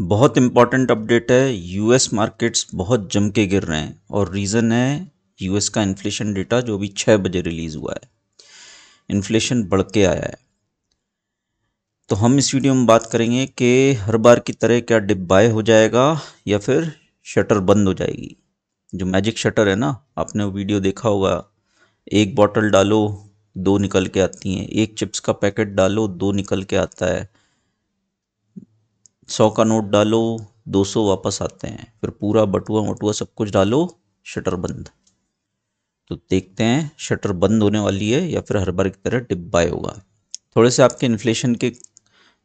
बहुत important update है US markets बहुत जम के गिर रहे हैं और रीज़न है यूएस का इन्फ्लेशन डेटा जो भी छः बजे रिलीज़ हुआ है इन्फ्लेशन बढ़ के आया है तो हम इस वीडियो में बात करेंगे कि हर बार की तरह क्या डिप बाय हो जाएगा या फिर शटर बंद हो जाएगी जो मैजिक शटर है ना आपने वो वीडियो देखा होगा एक बॉटल डालो दो निकल के आती हैं एक चिप्स का पैकेट डालो दो निकल के आता है सौ का नोट डालो दो सौ वापस आते हैं फिर पूरा बटुआ वटुआ सब कुछ डालो शटर बंद तो देखते हैं शटर बंद होने वाली है या फिर हर बार की तरह डिप बाय होगा थोड़े से आपके इन्फ्लेशन के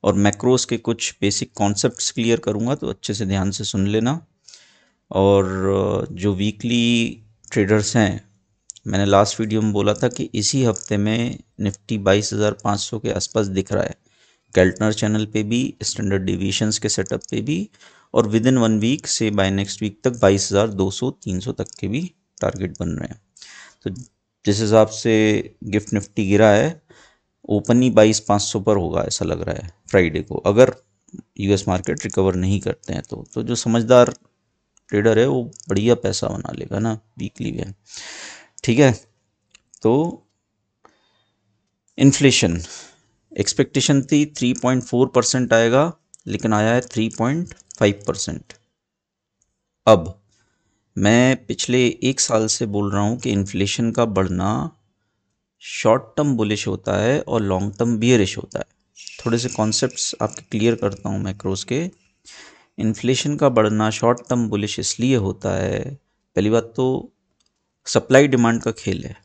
और मैक्रोस के कुछ बेसिक कॉन्सेप्ट्स क्लियर करूँगा तो अच्छे से ध्यान से सुन लेना और जो वीकली ट्रेडर्स हैं मैंने लास्ट वीडियो में बोला था कि इसी हफ्ते में निफ्टी बाईस हज़ार पाँच सौ के आसपास दिख रहा है कैल्टनर चैनल पे भी स्टैंडर्ड डिविशंस के सेटअप पे भी और विद इन वन वीक से बाय नेक्स्ट वीक तक 22,200 300 तक के भी टारगेट बन रहे हैं तो जिस हिसाब से गिफ्ट निफ्टी गिरा है ओपन ही बाईस पाँच सौ पर होगा ऐसा लग रहा है फ्राइडे को अगर यूएस मार्केट रिकवर नहीं करते हैं तो तो जो समझदार ट्रेडर है वो बढ़िया पैसा बना लेगा ना वीकली में ठीक है तो इन्फ्लेशन एक्सपेक्टेशन थी 3.4 परसेंट आएगा लेकिन आया है 3.5 परसेंट अब मैं पिछले एक साल से बोल रहा हूँ कि इन्फ्लेशन का बढ़ना शॉर्ट टर्म बुलिश होता है और लॉन्ग टर्म बियरिश होता है थोड़े से कॉन्सेप्ट्स आपके क्लियर करता हूँ मैक्रोस के इन्फ्लेशन का बढ़ना शॉर्ट टर्म बुलिश इसलिए होता है पहली बात तो सप्लाई डिमांड का खेल है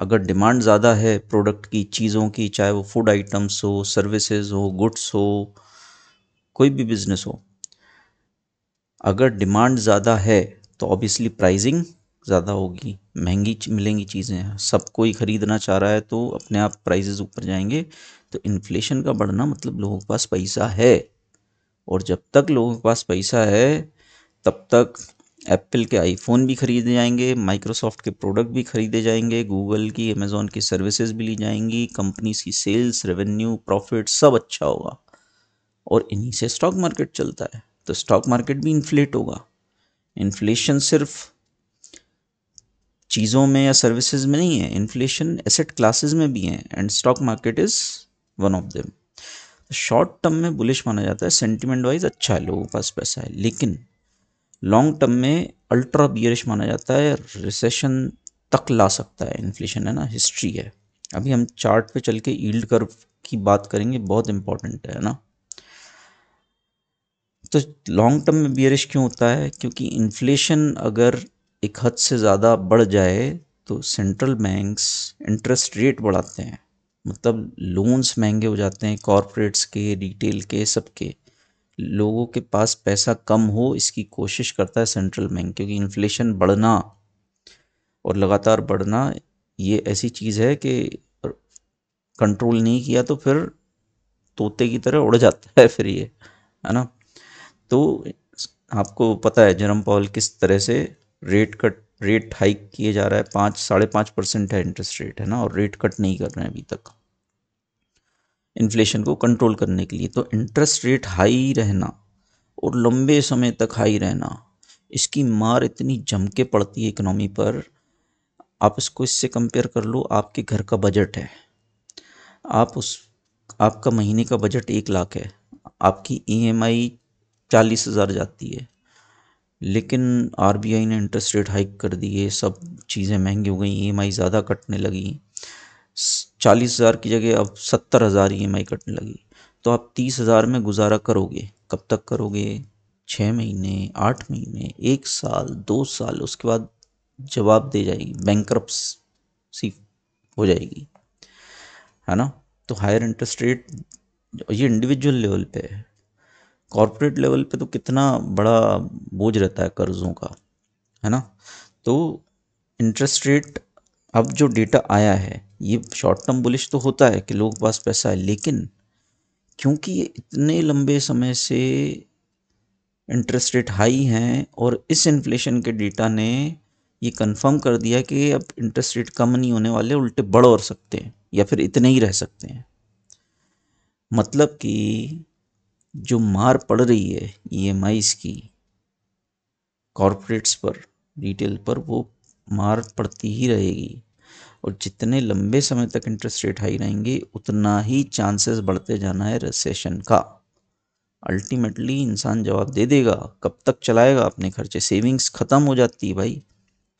अगर डिमांड ज़्यादा है प्रोडक्ट की चीज़ों की चाहे वो फूड आइटम्स हो सर्विसेज हो गुड्स हो कोई भी बिज़नेस हो अगर डिमांड ज़्यादा है तो ऑब्वियसली प्राइजिंग ज़्यादा होगी महंगी मिलेंगी चीज़ें सब कोई ख़रीदना चाह रहा है तो अपने आप प्राइजेज़ ऊपर जाएंगे तो इन्फ्लेशन का बढ़ना मतलब लोगों के पास पैसा है और जब तक लोगों के पास पैसा है तब तक एप्पल के आईफोन भी ख़रीदे जाएंगे माइक्रोसॉफ्ट के प्रोडक्ट भी ख़रीदे जाएंगे गूगल की अमेज़ोन की सर्विसेज भी ली जाएंगी कंपनीज की सेल्स रेवेन्यू प्रॉफिट सब अच्छा होगा और इन्हीं से स्टॉक मार्केट चलता है तो स्टॉक मार्केट भी इन्फ्लेट होगा इन्फ्लेशन सिर्फ चीज़ों में या सर्विसेज में नहीं है इन्फ्लेशन एसेट क्लासेस में भी है and stock market is one of them short term में बुलिश माना जाता है सेंटिमेंट वाइज अच्छा है लोगों के पास पैसा है लेकिन लॉन्ग टर्म में अल्ट्रा बियरिश माना जाता है रिसेशन तक ला सकता है इन्फ्लेशन है ना हिस्ट्री है अभी हम चार्ट पे चल के ईल्ड कर्व की बात करेंगे बहुत इंपॉर्टेंट है ना तो लॉन्ग टर्म में बियरिश क्यों होता है क्योंकि इन्फ्लेशन अगर एक हद से ज़्यादा बढ़ जाए तो सेंट्रल बैंक्स इंटरेस्ट रेट बढ़ाते हैं मतलब लोन्स महंगे हो जाते हैं कॉरपोरेट्स के रिटेल के सबके लोगों के पास पैसा कम हो इसकी कोशिश करता है सेंट्रल बैंक क्योंकि इन्फ्लेशन बढ़ना और लगातार बढ़ना ये ऐसी चीज़ है कि कंट्रोल नहीं किया तो फिर तोते की तरह उड़ जाता है फिर ये है ना तो आपको पता है जरम पॉल किस तरह से रेट कट रेट हाइक किए जा रहा है पाँच साढ़े पाँच परसेंट है इंटरेस्ट रेट है ना और रेट कट नहीं कर रहे हैं अभी तक इन्फ्लेशन को कंट्रोल करने के लिए तो इंटरेस्ट रेट हाई रहना और लंबे समय तक हाई रहना इसकी मार इतनी जम के पड़ती है इकोनॉमी पर आप इसको इससे कंपेयर कर लो आपके घर का बजट है आप उस आपका महीने का बजट एक लाख है आपकी ईएमआई e चालीस हज़ार जाती है लेकिन आरबीआई ने इंटरेस्ट रेट हाइक कर दिए सब चीज़ें महंगी हो गई ईएमआई e ज़्यादा कटने लगी चालीस हज़ार की जगह अब सत्तर हज़ार ई एम आई कटने लगी तो आप तीस हज़ार में गुजारा करोगे कब तक करोगे छः महीने आठ महीने एक साल दो साल उसके बाद जवाब दे जाएगी बैंक सी हो जाएगी है ना तो हायर इंटरेस्ट रेट ये इंडिविजुअल लेवल पे है कॉरपोरेट लेवल पे तो कितना बड़ा बोझ रहता है कर्ज़ों का है ना तो इंटरेस्ट रेट अब जो डेटा आया है ये शॉर्ट टर्म बुलिश तो होता है कि लोगों के पास पैसा है लेकिन क्योंकि ये इतने लंबे समय से इंटरेस्ट रेट हाई हैं और इस इन्फ्लेशन के डेटा ने ये कंफर्म कर दिया कि अब इंटरेस्ट रेट कम नहीं होने वाले उल्टे बढ़ और सकते हैं या फिर इतने ही रह सकते हैं मतलब कि जो मार पड़ रही है ई एम आईज की कॉरपोरेट्स पर रिटेल पर वो मार पड़ती ही रहेगी और जितने लंबे समय तक इंटरेस्ट रेट हाई रहेंगे उतना ही चांसेस बढ़ते जाना है रिसेशन का अल्टीमेटली इंसान जवाब दे देगा कब तक चलाएगा अपने खर्चे सेविंग्स ख़त्म हो जाती है भाई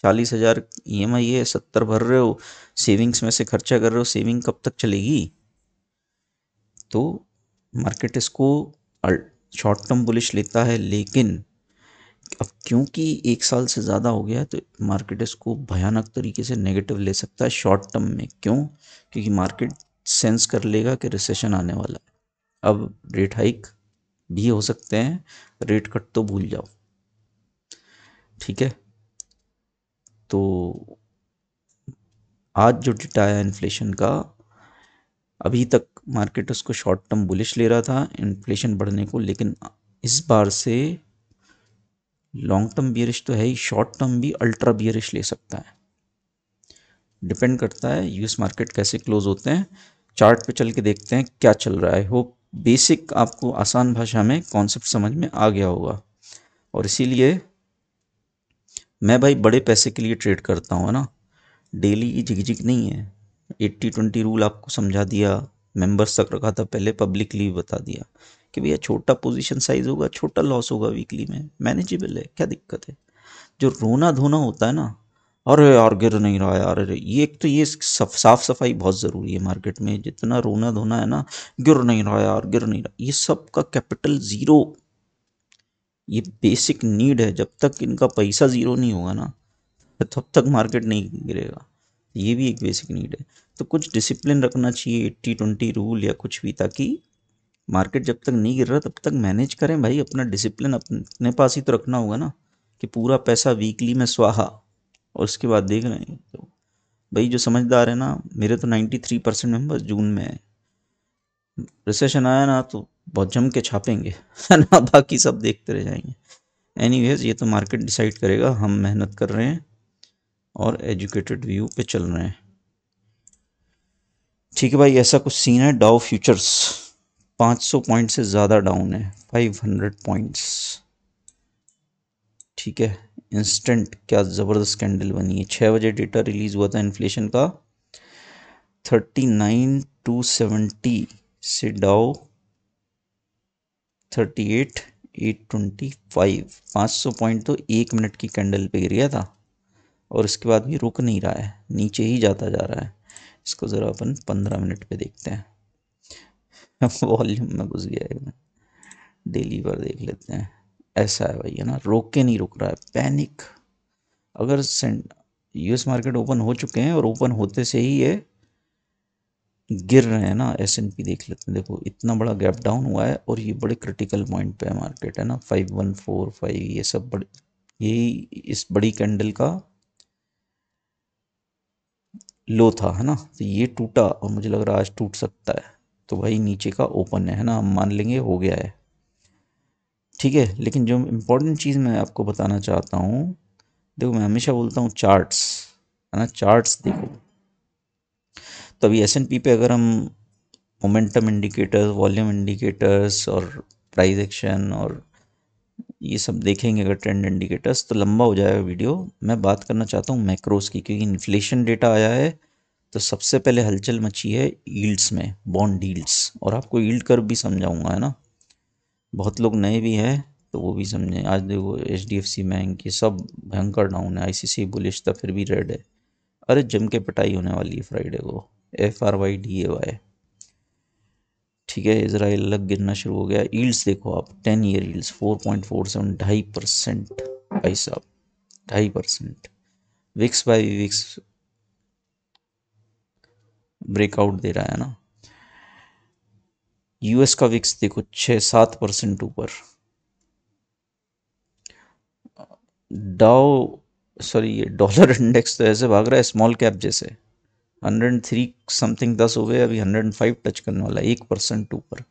चालीस हज़ार ई एम आई है सत्तर भर रहे हो सेविंग्स में से खर्चा कर रहे हो सेविंग कब तक चलेगी तो मार्केट इसको शॉर्ट टर्म बुलिश लेता है लेकिन अब क्योंकि एक साल से ज़्यादा हो गया है तो मार्केट इसको भयानक तरीके से नेगेटिव ले सकता है शॉर्ट टर्म में क्यों क्योंकि मार्केट सेंस कर लेगा कि रिसेशन आने वाला है अब रेट हाइक भी हो सकते हैं रेट कट तो भूल जाओ ठीक है तो आज जो डेटा आया इन्फ्लेशन का अभी तक मार्केट उसको शॉर्ट टर्म बुलिश ले रहा था इन्फ्लेशन बढ़ने को लेकिन इस बार से लॉन्ग टर्म बियरिश तो है ही शॉर्ट टर्म भी अल्ट्रा बियरिश ले सकता है डिपेंड करता है यूएस मार्केट कैसे क्लोज होते हैं चार्ट पे चल के देखते हैं क्या चल रहा है होप बेसिक आपको आसान भाषा में कॉन्सेप्ट समझ में आ गया होगा और इसीलिए मैं भाई बड़े पैसे के लिए ट्रेड करता हूँ है ना डेली झिकझिक नहीं है एट्टी ट्वेंटी रूल आपको समझा दिया मेंबर्स तक रखा था पहले पब्लिकली बता दिया कि भैया छोटा पोजीशन साइज होगा छोटा लॉस होगा वीकली में मैनेजेबल है क्या दिक्कत है जो रोना धोना होता है ना अरे यार गिर नहीं रहा यार अरे ये एक तो ये सफ, साफ सफाई बहुत ज़रूरी है मार्केट में जितना रोना धोना है ना गिर नहीं रहा यार गिर नहीं रहा ये सब का कैपिटल ज़ीरो ये बेसिक नीड है जब तक इनका पैसा ज़ीरो नहीं होगा ना तब तो तक मार्केट नहीं गिरेगा ये भी एक बेसिक नीड है तो कुछ डिसिप्लिन रखना चाहिए एट्टी ट्वेंटी रूल या कुछ भी ताकि मार्केट जब तक नहीं गिर रहा तब तक मैनेज करें भाई अपना डिसिप्लिन अपने पास ही तो रखना होगा ना कि पूरा पैसा वीकली में स्वाहा और उसके बाद देख लेंगे तो भाई जो समझदार है ना मेरे तो 93 परसेंट मेम्बर जून में है रिसेशन आया ना तो बहुत जम के छापेंगे है ना बाकी सब देखते रह जाएंगे वेज ये तो मार्केट डिसाइड करेगा हम मेहनत कर रहे हैं और एजुकेटेड व्यू पे चल रहे हैं ठीक है भाई ऐसा कुछ सीन है डाओ फ्यूचर्स 500 पॉइंट से ज़्यादा डाउन है 500 पॉइंट्स ठीक है इंस्टेंट क्या ज़बरदस्त कैंडल बनी है छः बजे डेटा रिलीज़ हुआ था इन्फ्लेशन का 39270 टू सेवेंटी से डाउ 38825 825 500 पॉइंट तो एक मिनट की कैंडल पे गिर था और इसके बाद भी रुक नहीं रहा है नीचे ही जाता जा रहा है इसको ज़रा अपन 15 मिनट पे देखते हैं वॉल्यूम में घुस गया है डेली पर देख लेते हैं ऐसा है भाई है ना रोक के नहीं रुक रहा है पैनिक अगर यूएस मार्केट ओपन हो चुके हैं और ओपन होते से ही ये गिर रहे हैं ना एस एन पी देख लेते हैं देखो इतना बड़ा गैप डाउन हुआ है और ये बड़े क्रिटिकल पॉइंट पे है मार्केट है ना फाइव वन फोर फाइव ये सब बड़े यही इस बड़ी कैंडल का लो था है ना तो ये टूटा और मुझे लग रहा है आज टूट सकता है तो भाई नीचे का ओपन है ना हम मान लेंगे हो गया है ठीक है लेकिन जो इम्पोर्टेंट चीज़ मैं आपको बताना चाहता हूँ देखो मैं हमेशा बोलता हूँ चार्ट्स है ना चार्ट्स देखो तो अभी एस पी पे अगर हम मोमेंटम इंडिकेटर्स वॉल्यूम इंडिकेटर्स और प्राइज एक्शन और ये सब देखेंगे अगर ट्रेंड इंडिकेटर्स तो लंबा हो जाएगा वीडियो मैं बात करना चाहता हूँ मैक्रोस की क्योंकि इन्फ्लेशन डेटा आया है तो सबसे पहले हलचल मची है ईल्ड्स में बॉन्ड डील्स और आपको ईल्ड कर्व भी समझाऊंगा है ना बहुत लोग नए भी हैं तो वो भी समझें आज देखो H D F C bank ये सब भयंकर डाउन है आई सी सी बुलिश था फिर भी रेड है अरे जम के पटाई होने वाली है फ्राइडे को F R Y D A Y ठीक है इसराइल अलग गिरना शुरू हो गया ईल्ड्स देखो आप ten year yields four point four seven ढाई परसेंट भाई साहब ढाई percent VIX by VIX breakout दे रहा है ना यूएस का विक्स देखो छः सात परसेंट ऊपर डाओ सॉरी ये डॉलर इंडेक्स तो ऐसे भाग रहा है स्मॉल कैप जैसे 103 समथिंग दस हो गए अभी 105 टच करने वाला एक परसेंट ऊपर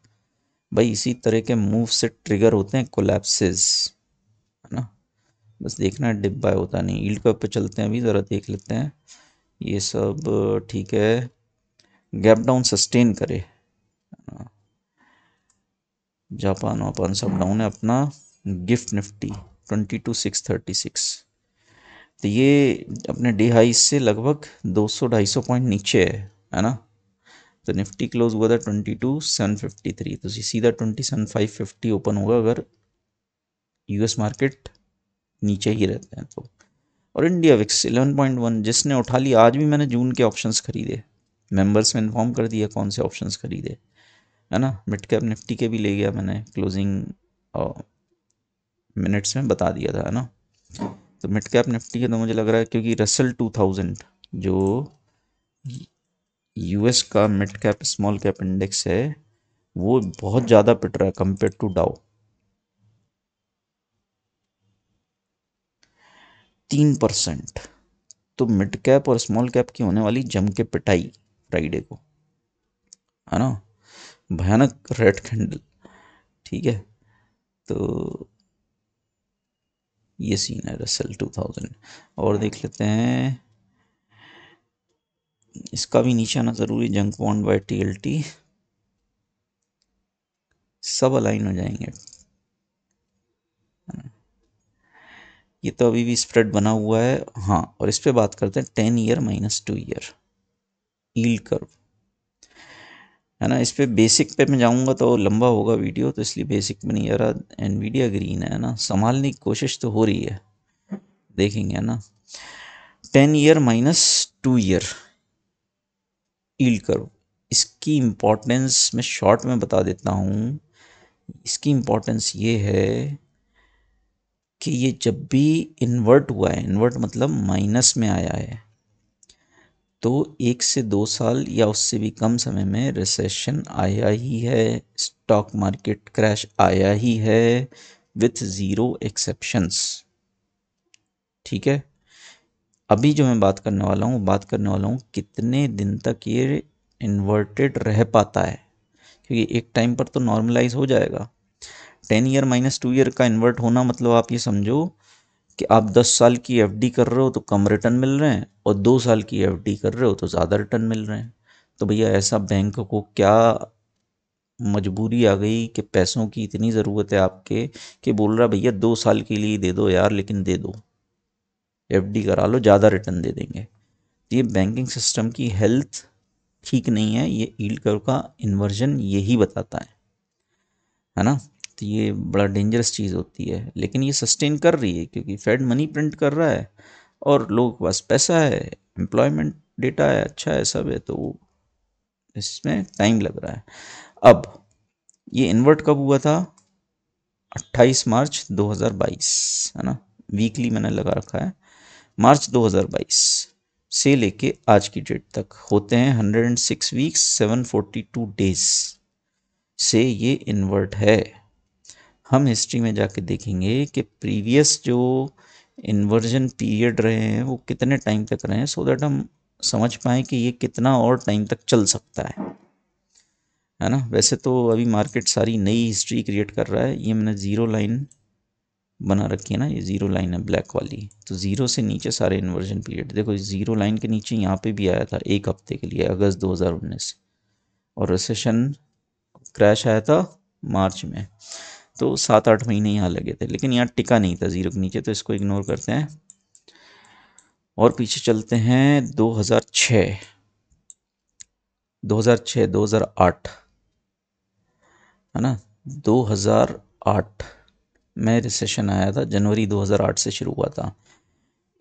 भाई इसी तरह के मूव से ट्रिगर होते हैं कोलेप्सिस है ना बस देखना है डिप बाय होता नहीं ईल्ड कप पे चलते हैं अभी ज़रा देख लेते हैं ये सब ठीक है गैप डाउन सस्टेन करे जापान वापान सब डाउन है अपना GIFT Nifty twenty two six thirty six तो ये अपने डी हाई से लगभग 200-250 पॉइंट नीचे है है ना तो निफ्टी क्लोज हुआ था twenty two seven fifty three तो सीधा twenty seven five fifty open होगा अगर यूएस मार्केट नीचे ही रहते हैं तो और India VIX eleven point one जिसने उठा ली आज भी मैंने जून के ऑप्शंस खरीदे मेंबर्स में इन्फॉर्म कर दिया कौन से ऑप्शंस खरीदे है ना मिड कैप निफ्टी के भी ले गया मैंने क्लोजिंग मिनट्स में बता दिया था है ना तो मिड कैप निफ्टी का तो मुझे लग रहा है क्योंकि रसल 2000 जो यूएस का mid cap small cap index है वो बहुत ज़्यादा पिट रहा है कंपेयर टू डाउ तीन परसेंट तो मिड कैप और स्मॉल कैप की होने वाली जम के पिटाई फ्राइडे को है ना भयानक रेड कैंडल ठीक है तो ये सीन है रसल टू थाउजेंड और देख लेते हैं इसका भी नीचे आना ज़रूरी जंक बॉन्ड बाय टी सब अलाइन हो जाएंगे ये तो अभी भी स्प्रेड बना हुआ है हाँ और इस पर बात करते हैं ten year minus two year yield curve है ना इस पर बेसिक पे मैं जाऊंगा तो लंबा होगा वीडियो तो इसलिए बेसिक में नहीं आ रहा एनवीडिया ग्रीन है ना संभालने की कोशिश तो हो रही है देखेंगे है ना ten year minus two year yield curve इसकी इम्पोर्टेंस मैं शॉर्ट में बता देता हूँ इसकी इम्पोर्टेंस ये है कि ये जब भी इन्वर्ट हुआ है इन्वर्ट मतलब माइनस में आया है तो एक से दो साल या उससे भी कम समय में रिसेशन आया ही है स्टॉक मार्केट क्रैश आया ही है विथ ज़ीरो एक्सेप्शंस ठीक है अभी जो मैं बात करने वाला हूँ बात करने वाला हूँ कितने दिन तक ये इन्वर्टेड रह पाता है क्योंकि एक टाइम पर तो नॉर्मलाइज हो जाएगा ten year minus two year का इन्वर्ट होना मतलब आप ये समझो कि आप 10 साल की एफडी कर रहे हो तो कम रिटर्न मिल रहे हैं और दो साल की एफडी कर रहे हो तो ज़्यादा रिटर्न मिल रहे हैं तो भैया ऐसा बैंक को क्या मजबूरी आ गई कि पैसों की इतनी ज़रूरत है आपके कि बोल रहा भैया दो साल के लिए दे दो यार लेकिन दे दो एफ करा लो ज़्यादा रिटर्न दे देंगे तो ये बैंकिंग सिस्टम की हेल्थ ठीक नहीं है ये ईल्ड कर का इन्वर्जन यही बताता है है ना तो ये बड़ा डेंजरस चीज़ होती है लेकिन ये सस्टेन कर रही है क्योंकि फेड मनी प्रिंट कर रहा है और लोगों के पास पैसा है एम्प्लॉयमेंट डेटा है अच्छा है सब है तो वो इसमें टाइम लग रहा है अब ये इन्वर्ट कब हुआ था 28 मार्च 2022 है ना वीकली मैंने लगा रखा है मार्च 2022 से लेके आज की डेट तक होते हैं 106 वीक्स 742 डेज से ये इन्वर्ट है हम हिस्ट्री में जाके देखेंगे कि प्रीवियस जो इन्वर्जन पीरियड रहे हैं वो कितने टाइम तक रहे हैं सो दैट हम समझ पाए कि ये कितना और टाइम तक चल सकता है है ना वैसे तो अभी मार्केट सारी नई हिस्ट्री क्रिएट कर रहा है ये मैंने ज़ीरो लाइन बना रखी है ना ये ज़ीरो लाइन है ब्लैक वाली तो ज़ीरो से नीचे सारे इन्वर्जन पीरियड देखो ज़ीरो लाइन के नीचे यहाँ पे भी आया था एक हफ्ते के लिए अगस्त 2019 और रिसेशन क्रैश आया था मार्च में तो सात आठ महीने यहाँ लगे थे लेकिन यहाँ टिका नहीं था ज़ीरो के नीचे तो इसको इग्नोर करते हैं और पीछे चलते हैं 2006 2006 2008 है ना 2008 में रिसेशन आया था जनवरी 2008 से शुरू हुआ था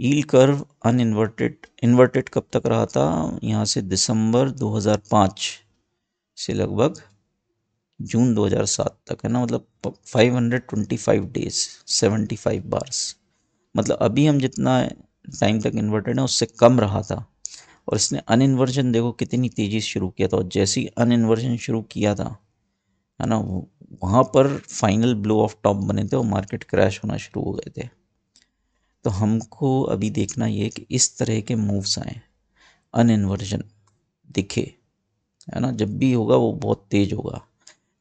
yield curve uninverted inverted कब तक रहा था यहाँ से दिसंबर 2005 से लगभग जून 2007 तक है ना मतलब 525 डेज 75 बार्स मतलब अभी हम जितना टाइम तक इन्वर्टेड है उससे कम रहा था और इसने अनइन्वर्जन देखो कितनी तेज़ी से शुरू किया था और जैसे ही अनइन्वर्जन शुरू किया था है ना वहाँ पर फाइनल ब्लो ऑफ टॉप बने थे और मार्केट क्रैश होना शुरू हो गए थे तो हमको अभी देखना ये कि इस तरह के मूव्स आए अनइन्वर्जन दिखे है ना जब भी होगा वो बहुत तेज़ होगा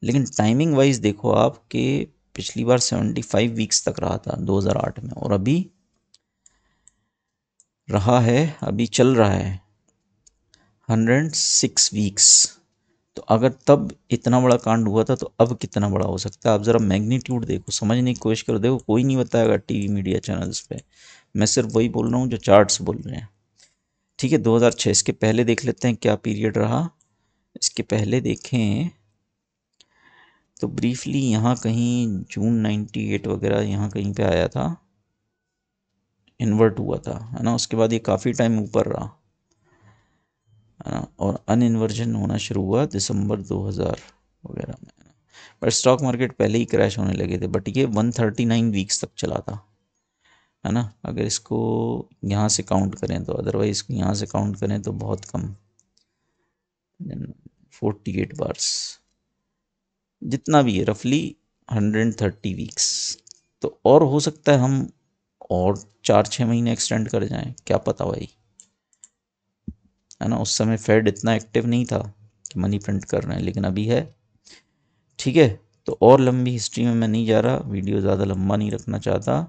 लेकिन टाइमिंग वाइज देखो आप कि पिछली बार 75 वीक्स तक रहा था 2008 में और अभी रहा है अभी चल रहा है 106 वीक्स तो अगर तब इतना बड़ा कांड हुआ था तो अब कितना बड़ा हो सकता है आप ज़रा मैग्नीट्यूड देखो समझने की कोशिश करो देखो कोई नहीं बताएगा टीवी मीडिया चैनल्स पे मैं सिर्फ वही बोल रहा हूँ जो चार्ट्स बोल रहे हैं ठीक है 2006 इसके पहले देख लेते हैं क्या पीरियड रहा इसके पहले देखें तो ब्रीफली यहाँ कहीं जून 98 वगैरह यहाँ कहीं पे आया था इन्वर्ट हुआ था है ना उसके बाद ये काफ़ी टाइम ऊपर रहा है ना और अन इन्वर्जन होना शुरू हुआ दिसंबर 2000 वगैरह में बट स्टॉक मार्केट पहले ही क्रैश होने लगे थे बट ये 139 वीक्स तक चला था है ना अगर इसको यहाँ से काउंट करें तो अदरवाइज इसको यहाँ से काउंट करें तो बहुत कम फोर्टी एट बार्स जितना भी है रफली हंड्रेड थर्टी वीक्स तो और हो सकता है हम और चार छः महीने एक्सटेंड कर जाएं क्या पता भाई है ना उस समय फेड इतना एक्टिव नहीं था कि मनी प्रिंट कर रहे हैं लेकिन अभी है ठीक है तो और लंबी हिस्ट्री में मैं नहीं जा रहा वीडियो ज़्यादा लंबा नहीं रखना चाहता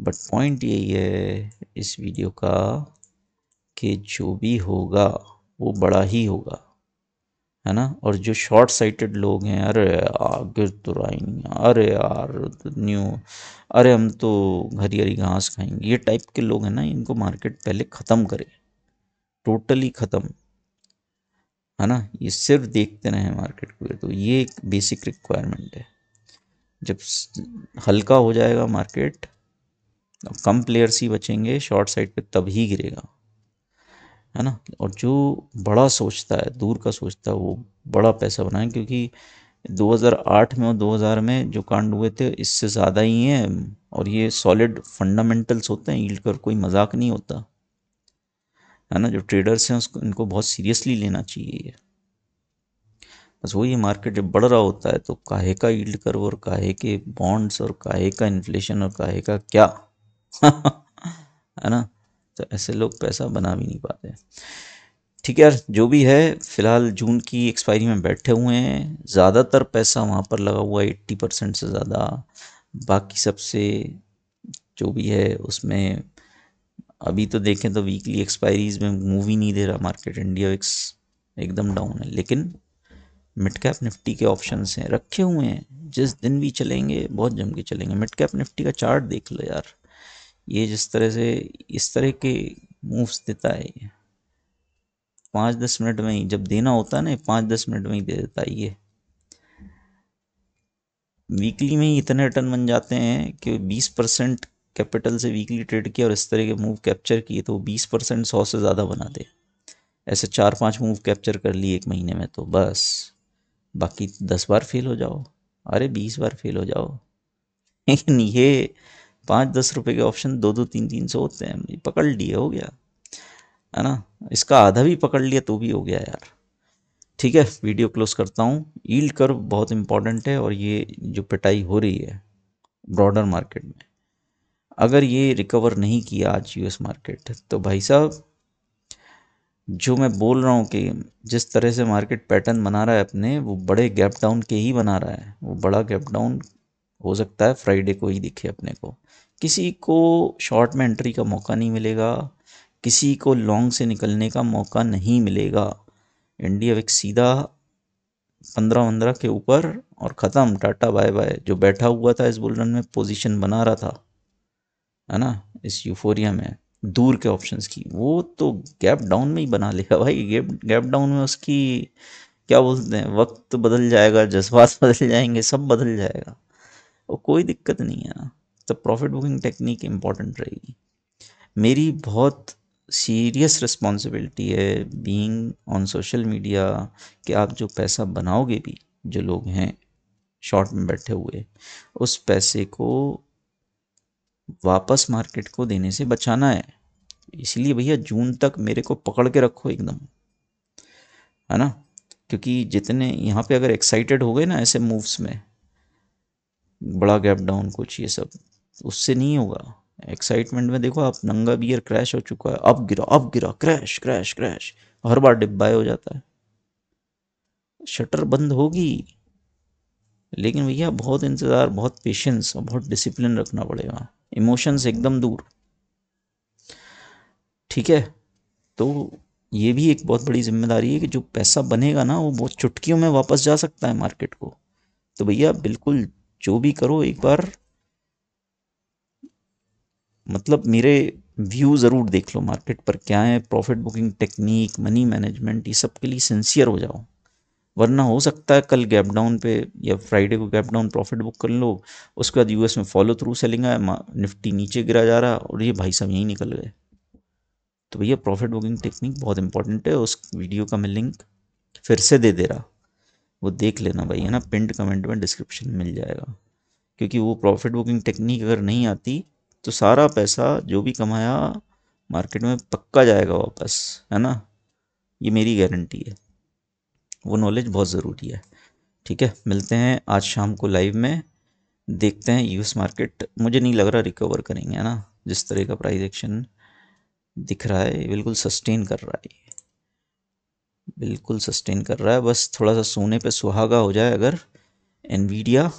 बट पॉइंट यही है इस वीडियो का कि जो भी होगा वो बड़ा ही होगा है ना और जो शॉर्ट साइटेड लोग हैं अरे यार गिर तो अरे यार न्यू अरे हम तो हरी हरी घास खाएंगे ये टाइप के लोग हैं ना इनको मार्केट पहले ख़त्म करे टोटली ख़त्म है ना ये सिर्फ देखते रहें मार्केट को तो ये एक बेसिक रिक्वायरमेंट है जब हल्का हो जाएगा मार्केट कम प्लेयर्स ही बचेंगे शॉर्ट साइड पे तब ही गिरेगा है ना और जो बड़ा सोचता है दूर का सोचता है वो बड़ा पैसा बनाए क्योंकि 2008 में और 2000 में जो कांड हुए थे इससे ज़्यादा ही हैं और ये सॉलिड फंडामेंटल्स होते हैं ईल्ड कर कोई मजाक नहीं होता है ना जो ट्रेडर्स हैं उसको इनको बहुत सीरियसली लेना चाहिए ये बस वही मार्केट जब बढ़ रहा होता है तो काहे का ईल्ड कर्व और काहे के बॉन्ड्स और काहे का इन्फ्लेशन और काहे का क्या है ना तो ऐसे लोग पैसा बना भी नहीं पाते ठीक है यार जो भी है फ़िलहाल जून की एक्सपायरी में बैठे हुए हैं ज़्यादातर पैसा वहाँ पर लगा हुआ है एट्टी परसेंट से ज़्यादा बाकी सबसे जो भी है उसमें अभी तो देखें तो वीकली एक्सपायरीज में मूव ही नहीं दे रहा मार्केट इंडिया एक्स एकदम डाउन है लेकिन मिड कैप निफ्टी के ऑप्शन हैं रखे हुए हैं जिस दिन भी चलेंगे बहुत जम के चलेंगे मिड कैप निफ्टी का चार्ट देख लो यार ये जिस तरह से इस तरह के मूव्स देता है पाँच दस मिनट में ही जब देना होता है ना पाँच दस मिनट में ही दे देता है ये वीकली में ही इतने रिटर्न बन जाते हैं कि बीस परसेंट कैपिटल से वीकली ट्रेड किया और इस तरह के मूव कैप्चर किए तो बीस परसेंट सौ से ज़्यादा बना दे ऐसे चार पांच मूव कैप्चर कर लिए एक महीने में तो बस बाकी दस बार फेल हो जाओ अरे बीस बार फेल हो जाओ लेकिन ये पाँच दस रुपए के ऑप्शन दो दो तीन तीन सौ होते हैं पकड़ लिए हो गया है ना इसका आधा भी पकड़ लिया तो भी हो गया यार ठीक है वीडियो क्लोज करता हूँ ईल्ड कर बहुत इंपॉर्टेंट है और ये जो पिटाई हो रही है ब्रॉडर मार्केट में अगर ये रिकवर नहीं किया आज यूएस मार्केट तो भाई साहब जो मैं बोल रहा हूँ कि जिस तरह से मार्केट पैटर्न बना रहा है अपने वो बड़े गैप डाउन के ही बना रहा है वो बड़ा गैप डाउन हो सकता है फ्राइडे को ही दिखे अपने को किसी को शॉर्ट में एंट्री का मौका नहीं मिलेगा किसी को लॉन्ग से निकलने का मौका नहीं मिलेगा इंडिया विक सीधा पंद्रह पंद्रह के ऊपर और ख़त्म टाटा बाय बाय जो बैठा हुआ था इस बुलरन में पोजीशन बना रहा था है ना इस यूफोरिया में दूर के ऑप्शंस की वो तो गैप डाउन में ही बना लेगा भाई गैप गैप डाउन में उसकी क्या बोलते हैं वक्त बदल जाएगा जज्बात बदल जाएंगे सब बदल जाएगा और कोई दिक्कत नहीं है तो प्रॉफिट बुकिंग टेक्निक इम्पॉर्टेंट रहेगी मेरी बहुत सीरियस रिस्पॉन्सिबिलिटी है बीइंग ऑन सोशल मीडिया कि आप जो पैसा बनाओगे भी जो लोग हैं शॉर्ट में बैठे हुए उस पैसे को वापस मार्केट को देने से बचाना है इसलिए भैया जून तक मेरे को पकड़ के रखो एकदम है ना क्योंकि जितने यहाँ पे अगर एक्साइटेड हो गए ना ऐसे मूव्स में बड़ा गैप डाउन कुछ ये सब उससे नहीं होगा एक्साइटमेंट में देखो आप नंगा बियर क्रैश हो चुका है अब गिरा अब गिरा क्रैश क्रैश क्रैश हर बार डिब्बाए हो जाता है शटर बंद होगी लेकिन भैया बहुत इंतज़ार बहुत पेशेंस और बहुत डिसिप्लिन रखना पड़ेगा इमोशंस एकदम दूर ठीक है तो ये भी एक बहुत बड़ी जिम्मेदारी है कि जो पैसा बनेगा ना वो बहुत चुटकियों में वापस जा सकता है मार्केट को तो भैया बिल्कुल जो भी करो एक बार मतलब मेरे व्यू ज़रूर देख लो मार्केट पर क्या है profit booking technique money management ये सब के लिए सिंसियर हो जाओ वरना हो सकता है कल गैप डाउन पे या फ्राइडे को गैप डाउन प्रॉफिट बुक कर लो उसके बाद यूएस में फॉलो थ्रू सेलिंग है निफ्टी नीचे गिरा जा रहा और ये भाई साहब यहीं निकल गए तो भैया प्रॉफिट बुकिंग टेक्निक बहुत इंपॉर्टेंट है उस वीडियो का मैं लिंक फिर से दे दे रहा वो देख लेना भाई है ना पिंट कमेंट में डिस्क्रिप्शन मिल जाएगा क्योंकि वो प्रॉफिट बुकिंग टेक्निक अगर नहीं आती तो सारा पैसा जो भी कमाया मार्केट में पक्का जाएगा वापस है ना ये मेरी गारंटी है वो नॉलेज बहुत ज़रूरी है ठीक है मिलते हैं आज शाम को लाइव में देखते हैं यूएस मार्केट मुझे नहीं लग रहा रिकवर करेंगे है ना जिस तरह का प्राइजेक्शन एक्शन दिख रहा है बिल्कुल सस्टेन कर रहा है बिल्कुल सस्टेन कर रहा है बस थोड़ा सा सोने पे सुहागा हो जाए अगर एनवीडिया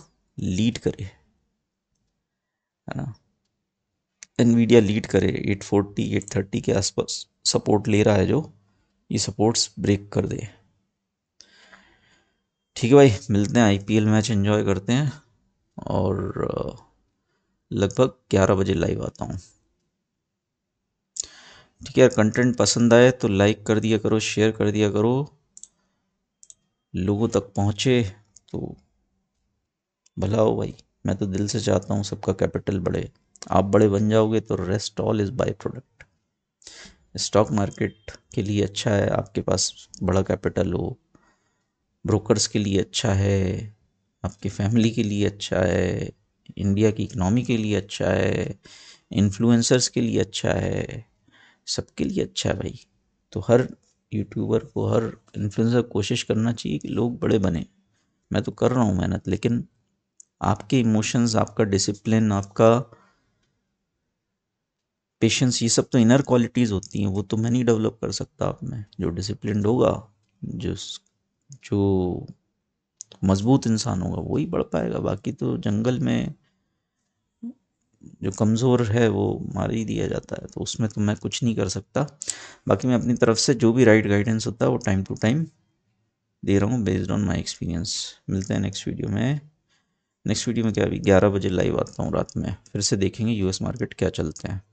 लीड करे है ना एनवीडिया लीड करे 840 830 के आसपास सपोर्ट ले रहा है जो ये सपोर्ट्स ब्रेक कर दे ठीक है भाई मिलते हैं आईपीएल मैच एंजॉय करते हैं और लगभग ग्यारह बजे लाइव आता हूँ ठीक है यार कंटेंट पसंद आए तो लाइक कर दिया करो शेयर कर दिया करो लोगों तक पहुँचे तो भला हो भाई मैं तो दिल से चाहता हूँ सबका कैपिटल बढ़े आप बड़े बन जाओगे तो rest all is buy product stock market के लिए अच्छा है आपके पास बड़ा कैपिटल हो ब्रोकर्स के लिए अच्छा है आपकी फैमिली के लिए अच्छा है इंडिया की इकनॉमी के लिए अच्छा है इन्फ्लुएंसर्स के लिए अच्छा है सबके लिए अच्छा है भाई तो हर यूट्यूबर को हर इन्फ्लुएंसर कोशिश करना चाहिए कि लोग बड़े बने मैं तो कर रहा हूँ मेहनत लेकिन आपके इमोशंस आपका डिसिप्लिन आपका पेशेंस ये सब तो इनर क्वालिटीज़ होती हैं वो तो मैं नहीं डेवलप कर सकता आप में जो डिसिप्लिन होगा जो जो मजबूत इंसान होगा वही बढ़ पाएगा बाकी तो जंगल में जो कमज़ोर है वो मार ही दिया जाता है तो उसमें तो मैं कुछ नहीं कर सकता बाकी मैं अपनी तरफ से जो भी राइट गाइडेंस होता है वो टाइम टू टाइम दे रहा हूँ बेस्ड ऑन माई एक्सपीरियंस मिलते हैं नेक्स्ट वीडियो में नेक्स्ट वीडियो में क्या अभी ग्यारह बजे लाइव आता हूँ रात में फिर से देखेंगे यूएस मार्केट क्या चलते हैं